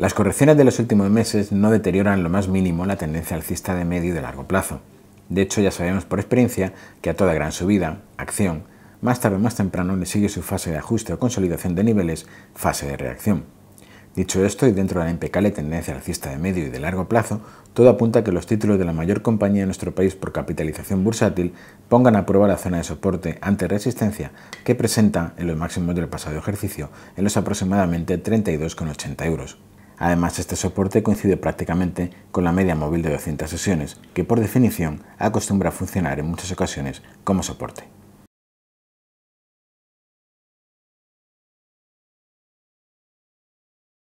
Las correcciones de los últimos meses no deterioran lo más mínimo la tendencia alcista de medio y de largo plazo. De hecho, ya sabemos por experiencia que a toda gran subida, acción, más tarde o más temprano le sigue su fase de ajuste o consolidación de niveles, fase de reacción. Dicho esto, y dentro de la impecable tendencia alcista de medio y de largo plazo, todo apunta a que los títulos de la mayor compañía de nuestro país por capitalización bursátil pongan a prueba la zona de soporte ante resistencia que presenta en los máximos del pasado ejercicio en los aproximadamente 32,80 euros. Además, este soporte coincide prácticamente con la media móvil de 200 sesiones, que por definición acostumbra a funcionar en muchas ocasiones como soporte.